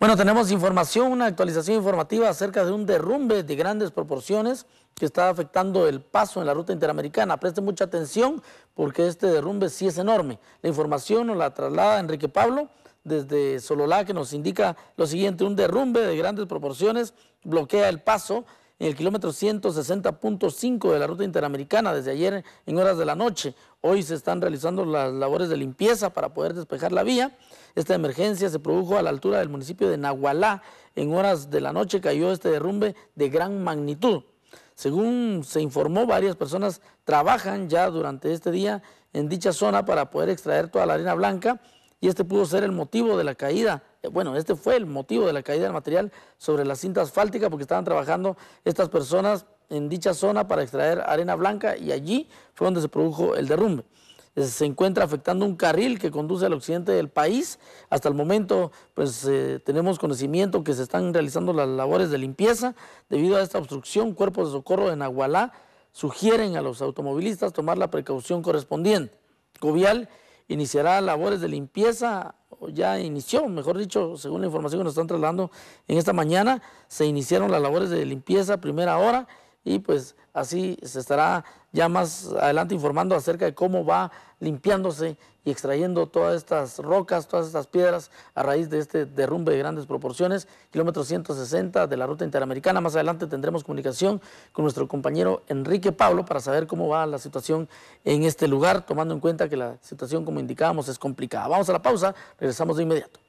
Bueno, tenemos información, una actualización informativa acerca de un derrumbe de grandes proporciones que está afectando el paso en la ruta interamericana. Preste mucha atención porque este derrumbe sí es enorme. La información nos la traslada Enrique Pablo desde Sololá que nos indica lo siguiente, un derrumbe de grandes proporciones bloquea el paso en el kilómetro 160.5 de la ruta interamericana desde ayer en horas de la noche. Hoy se están realizando las labores de limpieza para poder despejar la vía. Esta emergencia se produjo a la altura del municipio de Nahualá. En horas de la noche cayó este derrumbe de gran magnitud. Según se informó, varias personas trabajan ya durante este día en dicha zona para poder extraer toda la arena blanca y este pudo ser el motivo de la caída. Eh, bueno, este fue el motivo de la caída del material sobre la cinta asfáltica porque estaban trabajando estas personas en dicha zona para extraer arena blanca y allí fue donde se produjo el derrumbe. Eh, se encuentra afectando un carril que conduce al occidente del país. Hasta el momento, pues eh, tenemos conocimiento que se están realizando las labores de limpieza. Debido a esta obstrucción, cuerpos de socorro en Agualá sugieren a los automovilistas tomar la precaución correspondiente. Covial iniciará labores de limpieza, o ya inició, mejor dicho, según la información que nos están trasladando en esta mañana, se iniciaron las labores de limpieza primera hora y pues así se estará ya más adelante informando acerca de cómo va limpiándose y extrayendo todas estas rocas, todas estas piedras a raíz de este derrumbe de grandes proporciones, kilómetro 160 de la ruta interamericana. Más adelante tendremos comunicación con nuestro compañero Enrique Pablo para saber cómo va la situación en este lugar, tomando en cuenta que la situación, como indicábamos, es complicada. Vamos a la pausa, regresamos de inmediato.